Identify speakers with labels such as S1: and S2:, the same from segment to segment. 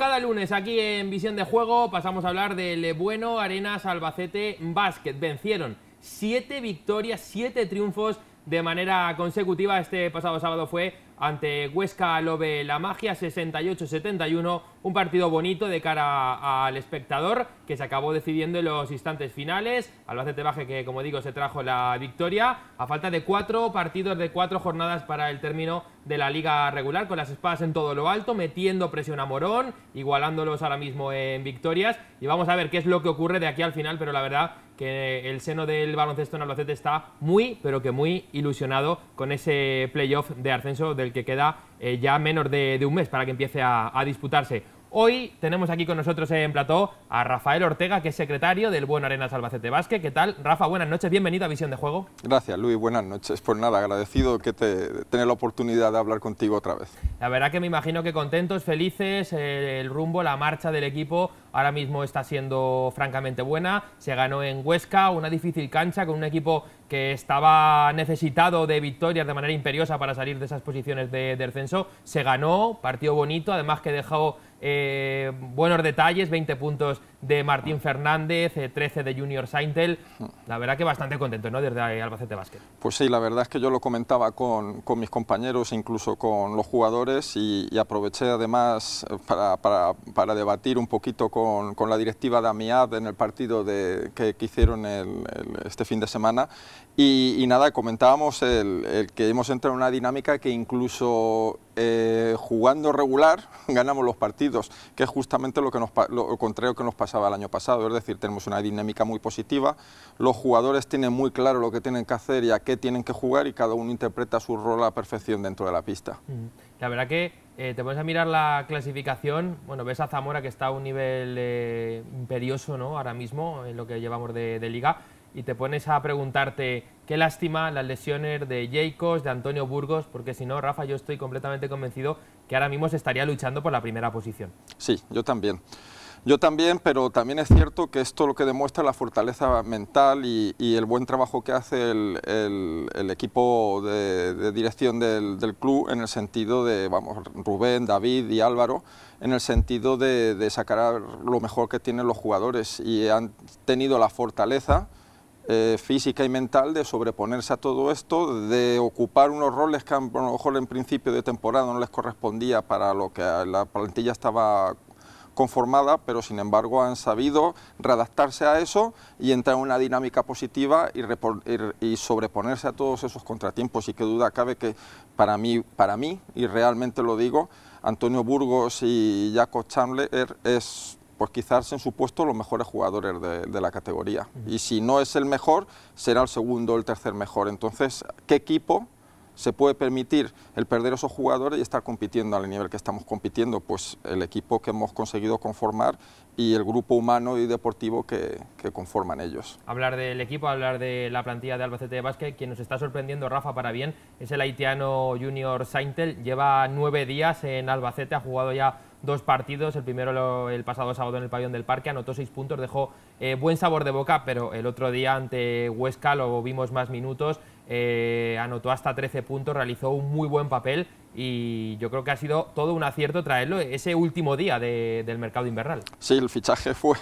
S1: cada lunes aquí en Visión de Juego pasamos a hablar del bueno Arenas Albacete Basket. Vencieron siete victorias, siete triunfos de manera consecutiva. Este pasado sábado fue ante Huesca Lobe La Magia 68-71, un partido bonito de cara al espectador que se acabó decidiendo en los instantes finales, Albacete Baje que como digo se trajo la victoria, a falta de cuatro partidos de cuatro jornadas para el término de la liga regular, con las espadas en todo lo alto, metiendo presión a Morón, igualándolos ahora mismo en victorias y vamos a ver qué es lo que ocurre de aquí al final, pero la verdad que el seno del baloncesto en Albacete está muy, pero que muy ilusionado con ese playoff de ascenso del que queda eh, ya menos de, un mes para que empiece a disputarse. Hoy tenemos aquí con nosotros en plató a Rafael Ortega, que es secretario del Bueno Arena Albacete Vázquez. ¿Qué tal? Rafa, buenas noches, bienvenido a Visión de Juego.
S2: Gracias, Luis, buenas noches. Pues nada, agradecido que te, tener la oportunidad de hablar contigo otra vez.
S1: La verdad que me imagino que contentos, felices, eh, el rumbo, la marcha del equipo ahora mismo está siendo francamente buena. Se ganó en Huesca, una difícil cancha con un equipo que estaba necesitado de victorias de manera imperiosa para salir de esas posiciones de, de descenso. Se ganó, partido bonito, además que dejó eh, buenos detalles, 20 puntos de Martín Fernández, 13 eh, de Junior Saintel. La verdad que bastante contento, ¿no? Desde Albacete Básquet.
S2: Pues sí, la verdad es que yo lo comentaba con, con mis compañeros, e incluso con los jugadores, y, aproveché además eh, para, para, para, debatir un poquito con, con, la directiva de AMIAD en el partido de, que, que, hicieron este fin de semana. Y, nada, comentábamos el, el que hemos entrado en una dinámica que incluso eh, jugando regular ganamos los partidos, que es justamente lo, que nos, lo contrario que nos pasaba el año pasado, es decir, tenemos una dinámica muy positiva, los jugadores tienen muy claro lo que tienen que hacer y a qué tienen que jugar y cada uno interpreta su rol a perfección dentro de la pista.
S1: Mm. La verdad que eh, te pones a mirar la clasificación, bueno, ves a Zamora que está a un nivel eh, imperioso ¿no? ahora mismo en lo que llevamos de liga, y te pones a preguntarte qué lástima las lesiones de Jacobs, de Antonio Burgos, porque si no, Rafa, yo estoy completamente convencido que ahora mismo estaría luchando por la primera posición.
S2: Sí, yo también. Yo también, pero también es cierto que esto lo que demuestra la fortaleza mental y, el buen trabajo que hace el, equipo de, dirección del, club en el sentido de, vamos, Rubén, David y Álvaro, en el sentido de, de sacar lo mejor que tienen los jugadores y han tenido la fortaleza eh, física y mental de sobreponerse a todo esto, de ocupar unos roles que a lo mejor en principio de temporada no les correspondía para lo que la plantilla estaba conformada, pero sin embargo han sabido readaptarse a eso y entrar en una dinámica positiva y, y, sobreponerse a todos esos contratiempos. Y qué duda cabe que para mí, para mí y realmente lo digo, Antonio Burgos y Jaco Chandler es pues quizás en su puesto los mejores jugadores de, la categoría. Y si no es el mejor, será el segundo o el tercer mejor. Entonces, ¿qué equipo se puede permitir el perder esos jugadores y estar compitiendo al nivel que estamos compitiendo, pues el equipo que hemos conseguido conformar y el grupo humano y deportivo que, conforman ellos.
S1: Hablar del equipo, hablar de la plantilla de Albacete de Básquet, quien nos está sorprendiendo, Rafa, para bien, es el haitiano Junior Saintel, lleva nueve días en Albacete, ha jugado ya dos partidos. El primero el pasado sábado en el pabellón del Parque, anotó seis puntos, dejó eh, buen sabor de boca, pero el otro día ante Huesca lo vimos más minutos, eh, anotó hasta 13 puntos, realizó un muy buen papel y yo creo que ha sido todo un acierto traerlo ese último día del mercado invernal.
S2: Sí, el fichaje fue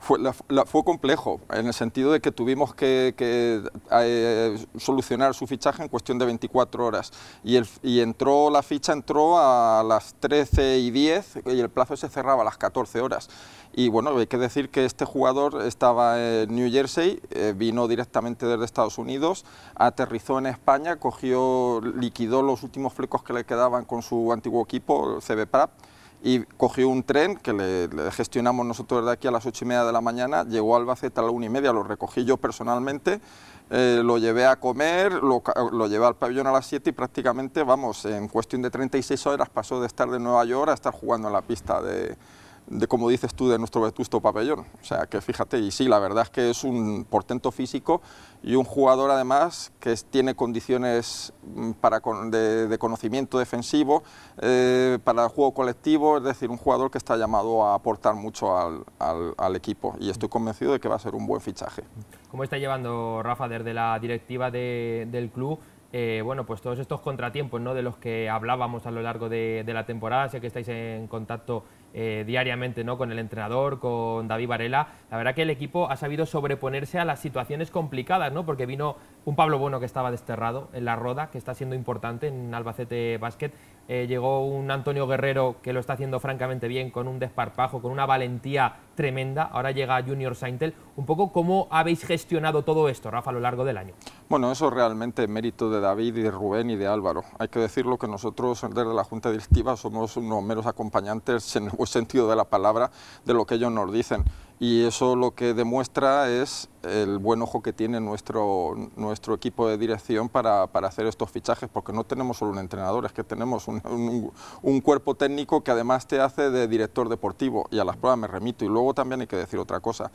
S2: fue, complejo, en el sentido de que tuvimos que, eh, solucionar su fichaje en cuestión de 24 horas. Y, entró la ficha entró a las 13 y 10 y el plazo se cerraba a las 14 horas. Y bueno, hay que decir que este jugador estaba en New Jersey, eh, vino directamente desde Estados Unidos, aterrizó en España, cogió, liquidó los últimos flecos que le quedaban con su antiguo equipo, el CB y cogió un tren que le, gestionamos nosotros de aquí a las ocho y media de la mañana, llegó al Albacete a la una y media, lo recogí yo personalmente, eh, lo llevé a comer, lo, lo, llevé al pabellón a las 7 y prácticamente, vamos, en cuestión de 36 horas pasó de estar de Nueva York a estar jugando en la pista de, de como dices tú, de nuestro vetusto pabellón. O sea, que fíjate, y sí, la verdad es que es un portento físico y un jugador además que tiene condiciones mm, para de, conocimiento defensivo, eh, para el juego colectivo, es decir, un jugador que está llamado a aportar mucho al, al, equipo y estoy convencido de que va a ser un buen fichaje.
S1: ¿Cómo está llevando Rafa desde la directiva del club? Eh, bueno, pues todos estos contratiempos ¿no? de los que hablábamos a lo largo de, de la temporada, sé que estáis en contacto eh, diariamente ¿no? con el entrenador, con David Varela. La verdad que el equipo ha sabido sobreponerse a las situaciones complicadas, ¿no? porque vino un Pablo Bueno que estaba desterrado en la roda, que está siendo importante en Albacete Basket. Eh, llegó un Antonio Guerrero que lo está haciendo francamente bien, con un desparpajo, con una valentía tremenda. Ahora llega Junior Saintel. Un poco cómo habéis gestionado todo esto, Rafa, a lo largo del año.
S2: Bueno, eso realmente mérito de David y de Rubén y de Álvaro. Hay que decirlo que nosotros desde la Junta Directiva somos unos meros acompañantes en el sentido de la palabra, de lo que ellos nos dicen. Y eso lo que demuestra es el buen ojo que tiene nuestro, nuestro equipo de dirección para, hacer estos fichajes, porque no tenemos solo un entrenador, es que tenemos un, cuerpo técnico que además te hace de director deportivo, y a las pruebas me remito. Y luego también hay que decir otra cosa.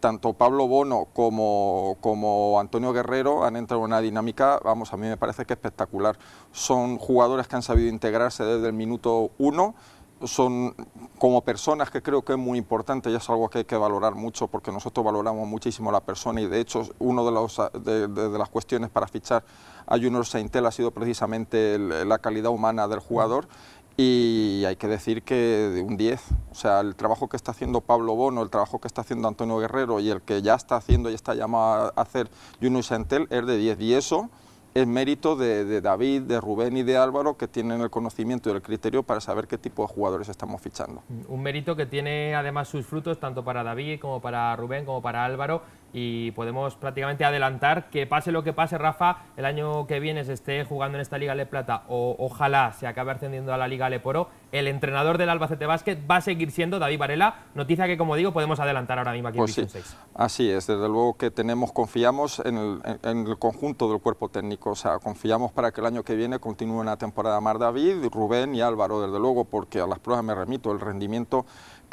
S2: tanto Pablo Bono como, como Antonio Guerrero han entrado en una dinámica, vamos, a mí me parece que espectacular. Son jugadores que han sabido integrarse desde el minuto uno son como personas que creo que es muy importante y es algo que hay que valorar mucho porque nosotros valoramos muchísimo a la persona y de hecho una de, de, las cuestiones para fichar a Junior Saintel ha sido precisamente la calidad humana del jugador y hay que decir que de un 10, o sea, el trabajo que está haciendo Pablo Bono, el trabajo que está haciendo Antonio Guerrero y el que ya está haciendo y está llamado a hacer Junior Saintel es de 10 y eso es mérito de, de, David, de Rubén y de Álvaro que tienen el conocimiento y el criterio para saber qué tipo de jugadores estamos fichando.
S1: Un mérito que tiene además sus frutos tanto para David como para Rubén como para Álvaro y podemos prácticamente adelantar que pase lo que pase, Rafa, el año que viene se esté jugando en esta Liga de Plata o ojalá se acabe ascendiendo a la Liga Le Poro, el entrenador del Albacete Básquet... va a seguir siendo David Varela, noticia que como digo podemos adelantar ahora mismo aquí en pues
S2: Así es, desde luego que tenemos, confiamos en el, en el, conjunto del cuerpo técnico, o sea, confiamos para que el año que viene continúe una temporada más David, Rubén y Álvaro, desde luego, porque a las pruebas me remito, el rendimiento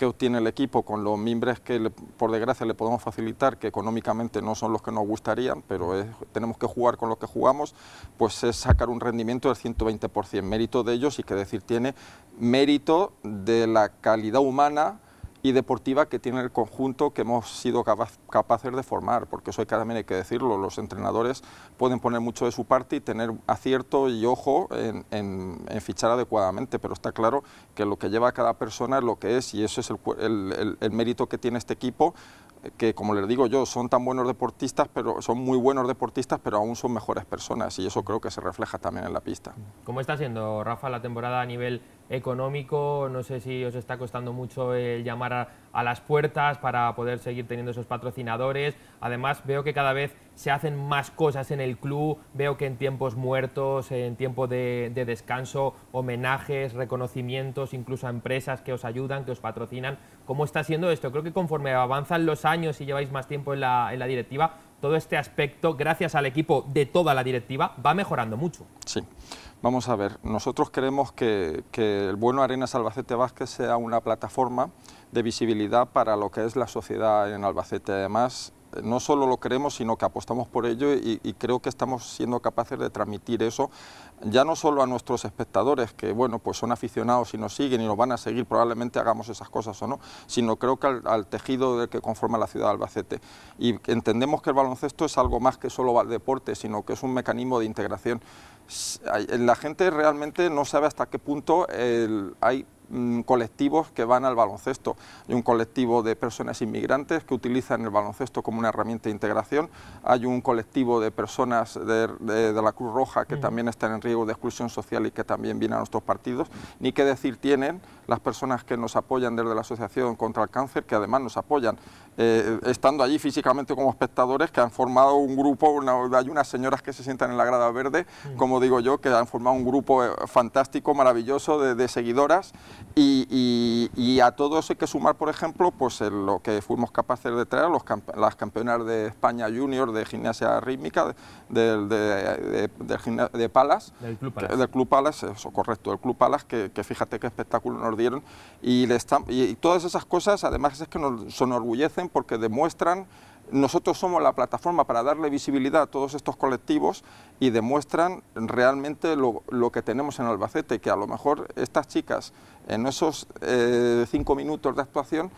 S2: que obtiene el equipo, con los mimbres que por desgracia le podemos facilitar, que económicamente no son los que nos gustarían, pero tenemos que jugar con lo que jugamos, pues es sacar un rendimiento del 120%. Mérito de ellos y que decir tiene mérito de la calidad humana y deportiva que tiene el conjunto que hemos sido capaces de formar, porque eso también hay que decirlo, los entrenadores pueden poner mucho de su parte y tener acierto y ojo en, fichar adecuadamente, pero está claro que lo que lleva a cada persona es lo que es y eso es el, mérito que tiene este equipo que como les digo yo, son tan buenos deportistas, pero son muy buenos deportistas, pero aún son mejores personas y eso creo que se refleja también en la pista.
S1: ¿Cómo está siendo, Rafa, la temporada a nivel económico. No sé si os está costando mucho el eh, llamar a, las puertas para poder seguir teniendo esos patrocinadores. Además, veo que cada vez se hacen más cosas en el club. Veo que en tiempos muertos, en tiempo de, descanso, homenajes, reconocimientos, incluso a empresas que os ayudan, que os patrocinan. ¿Cómo está siendo esto? Creo que conforme avanzan los años y lleváis más tiempo en la, en la directiva, todo este aspecto, gracias al equipo de toda la directiva, va mejorando mucho.
S2: Sí. Vamos a ver, nosotros queremos que, el Bueno Arenas Albacete Vázquez sea una plataforma de visibilidad para lo que es la sociedad en Albacete. Además, no solo lo queremos, sino que apostamos por ello y, creo que estamos siendo capaces de transmitir eso, ya no solo a nuestros espectadores, que bueno, pues son aficionados y nos siguen y nos van a seguir, probablemente hagamos esas cosas o no, sino creo que al, tejido del que conforma la ciudad de Albacete. Y entendemos que el baloncesto es algo más que solo al deporte, sino que es un mecanismo de integración. La gente realmente no sabe hasta qué punto hay Mm, colectivos que van al baloncesto. Hay un colectivo de personas inmigrantes que utilizan el baloncesto como una herramienta de integración. Hay un colectivo de personas de, la Cruz Roja que mm. también están en riesgo de exclusión social y que también vienen a nuestros partidos. Ni qué decir tienen las personas que nos apoyan desde la Asociación contra el Cáncer, que además nos apoyan eh, estando allí físicamente como espectadores, que han formado un grupo, hay unas señoras que se sientan en la grada verde, mm. como digo yo, que han formado un grupo eh, fantástico, maravilloso de seguidoras y, a todo eso hay que sumar, por ejemplo, pues lo que fuimos capaces de traer, los las campeonas de España Junior de gimnasia rítmica, del de, de, Palas, del Club Palas, del eso correcto, del Club Palas, que, fíjate qué espectáculo nos dieron. Y, y, todas esas cosas, además, es que nos, nos enorgullecen porque demuestran nosotros somos la plataforma para darle visibilidad a todos estos colectivos y demuestran realmente lo, que tenemos en Albacete, que a lo mejor estas chicas en esos eh, cinco minutos de actuación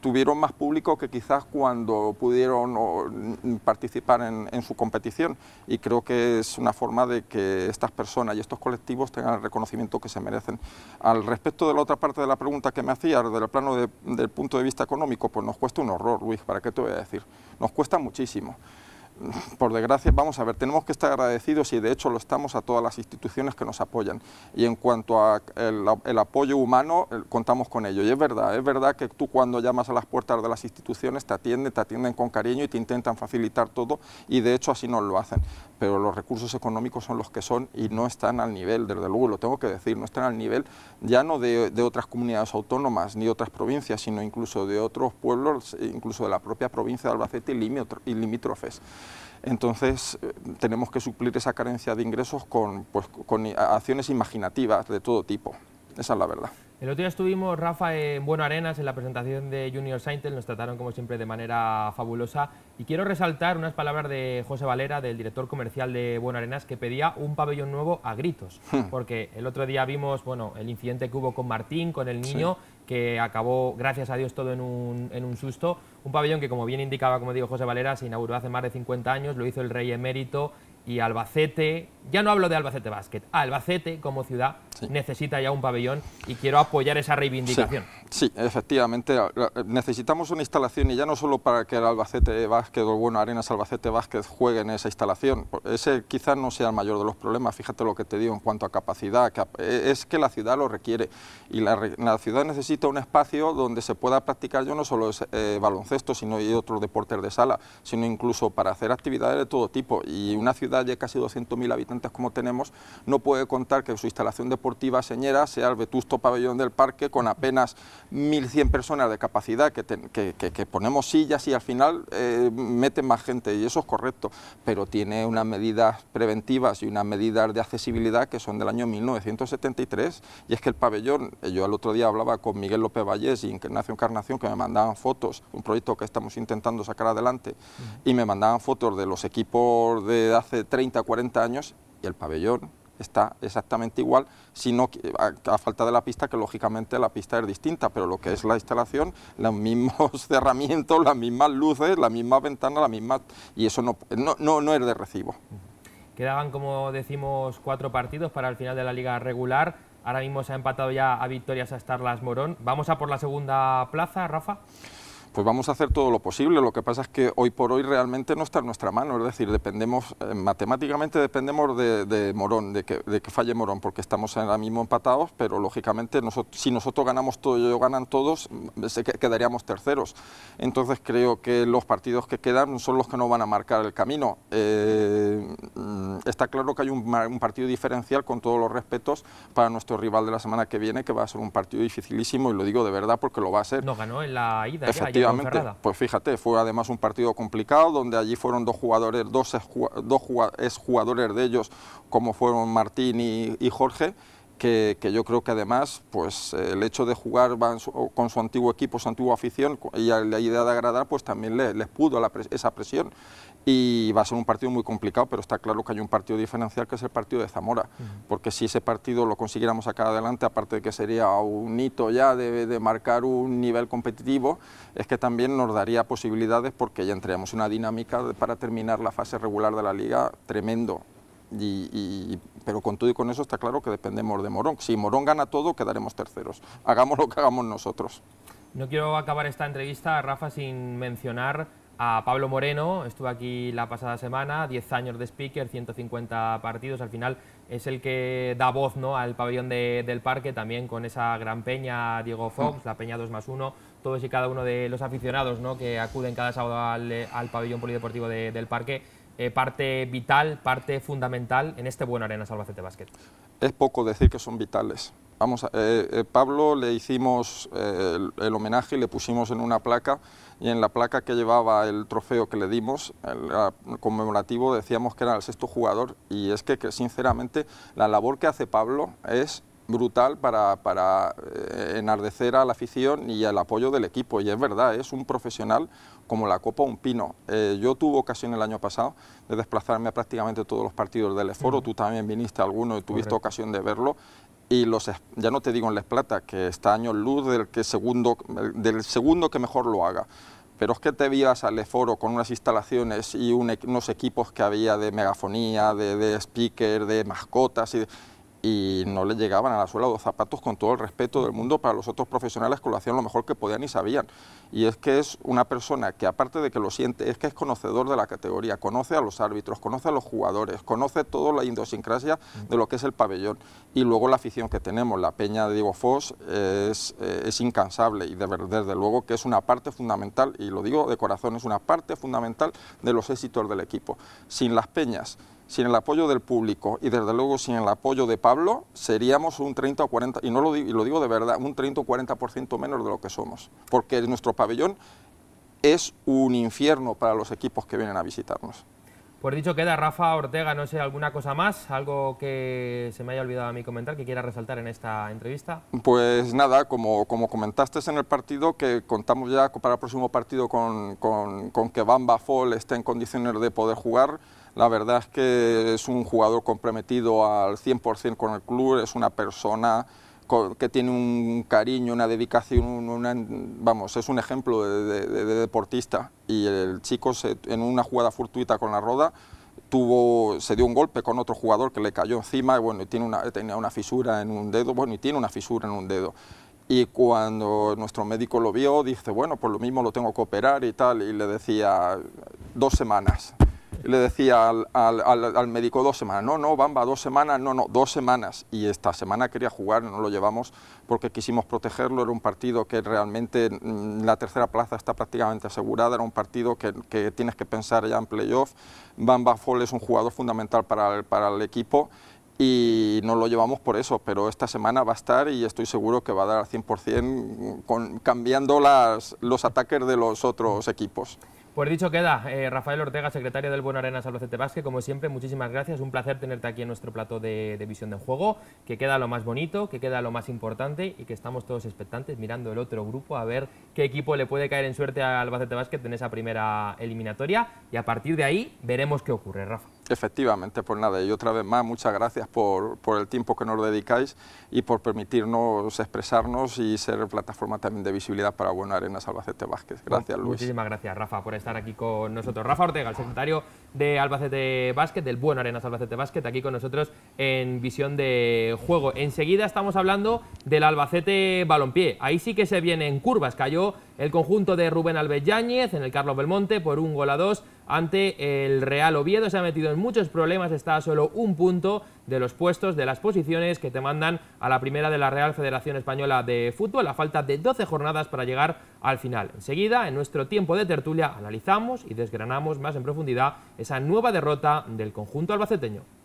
S2: tuvieron más público que quizás cuando pudieron participar en, su competición y creo que es una forma de que estas personas y estos colectivos tengan el reconocimiento que se merecen. Al respecto de la otra parte de la pregunta que me hacía, del plano del punto de vista económico, pues nos cuesta un horror, Luis, ¿para qué te voy a decir? Nos cuesta muchísimo por desgracia, vamos a ver, tenemos que estar agradecidos y de hecho lo estamos a todas las instituciones que nos apoyan. Y en cuanto a el, apoyo humano, contamos con ello. Y es verdad, es verdad que tú cuando llamas a las puertas de las instituciones te atienden, te atienden con cariño y te intentan facilitar todo y de hecho así nos lo hacen. Pero los recursos económicos son los que son y no están al nivel, desde luego, lo tengo que decir, no están al nivel ya no de, de otras comunidades autónomas ni otras provincias, sino incluso de otros pueblos, incluso de la propia provincia de Albacete y, limítrofes. Entonces eh, tenemos que suplir esa carencia de ingresos con, pues, con acciones imaginativas de todo tipo. Esa es la verdad.
S1: El otro día estuvimos, Rafa, en Bueno Arenas, en la presentación de Junior Saintel, nos trataron como siempre de manera fabulosa y quiero resaltar unas palabras de José Valera, del director comercial de Bueno Arenas, que pedía un pabellón nuevo a gritos, hmm. porque el otro día vimos bueno, el incidente que hubo con Martín, con el niño, que acabó, gracias a Dios, todo en un, susto. Un pabellón que, como bien indicaba, como digo, José Valera, se inauguró hace más de 50 años, lo hizo el rey emérito y Albacete, ya no hablo de Albacete Basket, Albacete como ciudad necesita ya un pabellón y quiero apoyar esa reivindicación.
S2: Sí, efectivamente. Necesitamos una instalación y ya no solo para que el Albacete Vázquez o bueno, Arenas Albacete Vázquez juegue en esa instalación. Ese quizás no sea el mayor de los problemas, fíjate lo que te digo en cuanto a capacidad. E, es que la ciudad lo requiere y la, ciudad necesita un espacio donde se pueda practicar yo no solo es eh, baloncesto, sino y otros deportes de sala, sino incluso para hacer actividades de todo tipo. Y una ciudad de casi 200.000 habitantes como tenemos no puede contar que su instalación deportiva deportiva señera sea el vetusto pabellón del parque con apenas 1.100 personas de capacidad que, ponemos sillas y al final eh, meten más gente y eso es correcto, pero tiene unas medidas preventivas y unas medidas de accesibilidad que son del año 1973 y es que el pabellón, eh, yo el otro día hablaba con Miguel López Vallés y Encarnación que me mandaban fotos, un proyecto que estamos intentando sacar adelante y me mandaban fotos de los equipos de hace 30, 40 años y el pabellón está exactamente igual, sino a, a, falta de la pista, que lógicamente la pista es distinta, pero lo que es la instalación, los mismos cerramientos, las mismas luces, la misma ventana, la misma... y eso no, no, no, no es de recibo.
S1: Quedaban, como decimos, cuatro partidos para el final de la liga regular. Ahora mismo se ha empatado ya a victorias a Starlas Morón. ¿Vamos a por la segunda plaza, Rafa?
S2: pues vamos a hacer todo lo posible. Lo que pasa es que hoy por hoy realmente no está en nuestra mano, es decir, dependemos, eh, matemáticamente dependemos de, Morón, de que, falle Morón, porque estamos ahora mismo empatados, pero lógicamente si nosotros ganamos todo y ganan todos, mm, se quedaríamos terceros. Entonces creo que los partidos que quedan son los que nos van a marcar el camino. Eh, está claro que hay un, partido diferencial con todos los respetos para nuestro rival de la semana que viene, que va a ser un partido dificilísimo y lo digo de verdad porque lo va a ser. ...no ganó
S1: en la ida. Efectivamente,
S2: pues fíjate, fue además un partido complicado donde allí fueron dos jugadores, dos, dos exjugadores de ellos, como fueron Martín y, Jorge. Que, yo creo que además pues el hecho de jugar con su antiguo equipo, su antigua afición y la idea de agradar pues también les, pudo esa presión y va a ser un partido muy complicado, pero está claro que hay un partido diferencial que es el partido de Zamora, porque si ese partido lo consiguiéramos sacar adelante, aparte de que sería un hito ya de, marcar un nivel competitivo, es que también nos daría posibilidades porque ya entraríamos una dinámica para terminar la fase regular de la liga tremendo. pero con todo y con eso está claro que dependemos de Morón. Si Morón gana todo, quedaremos terceros. Hagamos lo que hagamos nosotros.
S1: No quiero acabar esta entrevista, Rafa, sin mencionar a Pablo Moreno, estuvo aquí la pasada semana, 10 años de speaker, 150 partidos, al final es el que da voz ¿no? al pabellón del parque, también con esa gran peña, Diego Fox, la peña 2 más 1, todos y cada uno de los aficionados ¿no? que acuden cada sábado al, pabellón polideportivo del parque, eh, parte vital, parte fundamental en este buen Arena Salvacete Basket.
S2: Es poco decir que son vitales, Vamos, a, eh, eh, Pablo le hicimos eh, el, homenaje y le pusimos en una placa y en la placa que llevaba el trofeo que le dimos, el, ah, conmemorativo, decíamos que era el sexto jugador y es que, sinceramente la labor que hace Pablo es brutal para, enardecer a la afición y al apoyo del equipo. Y es verdad, es un profesional como la copa un pino. yo tuve ocasión el año pasado de desplazarme a prácticamente todos los partidos del Eforo, tú también viniste a alguno y tuviste ocasión de verlo y los, ya no te digo en Les Plata, que este año luz del, que segundo, del segundo que mejor lo haga. Pero es que te vías al Eforo con unas instalaciones y unos equipos que había de megafonía, de, de speaker, de mascotas, y, y no le llegaban a la suela los zapatos con todo el respeto del mundo para los otros profesionales que lo hacían lo mejor que podían y sabían. Y es que es una persona que aparte de que lo siente, es que es conocedor de la categoría, conoce a los árbitros, conoce a los jugadores, conoce toda la idiosincrasia de lo que es el pabellón. Y luego la afición que tenemos, la peña de Diego Foss es, eh, incansable y de, verdad desde luego que es una parte fundamental, y lo digo de corazón, es una parte fundamental de los éxitos del equipo. Sin las peñas sin el apoyo del público y desde luego sin el apoyo de Pablo, seríamos un 30 o 40, y, no lo, digo, lo digo de verdad, un 30 o 40% menos de lo que somos, porque nuestro pabellón es un infierno para los equipos que vienen a visitarnos.
S1: Pues dicho queda, Rafa Ortega, no sé, ¿alguna cosa más? ¿Algo que se me haya olvidado a mí comentar, que quiera resaltar en esta entrevista?
S2: Pues nada, como, como comentaste en el partido, que contamos ya para el próximo partido con, con, con que Bamba Fall esté en condiciones de poder jugar, la verdad es que es un jugador comprometido al 100% con el club, es una persona que tiene un cariño, una dedicación, una, vamos, es un ejemplo de, deportista. Y el chico en una jugada fortuita con la roda tuvo, se dio un golpe con otro jugador que le cayó encima y bueno, tiene una, tenía una fisura en un dedo, bueno, y tiene una fisura en un dedo. Y cuando nuestro médico lo vio, dice, bueno, pues lo mismo lo tengo que operar y tal, y le decía, dos semanas le decía al, médico dos semanas, no, no, Bamba, dos semanas, no, no, dos semanas. Y esta semana quería jugar, no lo llevamos porque quisimos protegerlo, era un partido que realmente mm, la tercera plaza está prácticamente asegurada, era un partido que, tienes que pensar ya en playoff. Bamba Fall es un jugador fundamental para el, equipo y no lo llevamos por eso, pero esta semana va a estar y estoy seguro que va a dar al 100% con, cambiando las, los ataques de los otros equipos.
S1: Pues dicho queda, eh, Rafael Ortega, secretario del Buen Arenas Albacete Vázquez, como siempre, muchísimas gracias, un placer tenerte aquí en nuestro plato de, visión del juego, que queda lo más bonito, que queda lo más importante y que estamos todos expectantes mirando el otro grupo a ver qué equipo le puede caer en suerte al Albacete Vázquez en esa primera eliminatoria y a partir de ahí veremos qué ocurre, Rafa.
S2: Efectivamente, pues nada, y otra vez más, muchas gracias por, el tiempo que nos dedicáis y por permitirnos expresarnos y ser plataforma también de visibilidad para Buena Arena Albacete Vázquez. Gracias, Luis. Muchísimas
S1: gracias, Rafa, por estar aquí con nosotros. Rafa Ortega, el secretario de Albacete Vázquez, del Buena Arena Albacete Vázquez, aquí con nosotros en Visión de Juego. Enseguida estamos hablando del Albacete Balompié. Ahí sí que se vienen curvas, cayó el conjunto de Rubén Alves en el Carlos Belmonte por un gol a dos ante el Real Oviedo. Se ha metido en muchos problemas, está a solo un punto de los puestos, de las posiciones que te mandan a la primera de la Real Federación Española de Fútbol, a falta de 12 jornadas para llegar al final. Enseguida, en nuestro tiempo de tertulia, analizamos y desgranamos más en profundidad esa nueva derrota del conjunto albaceteño.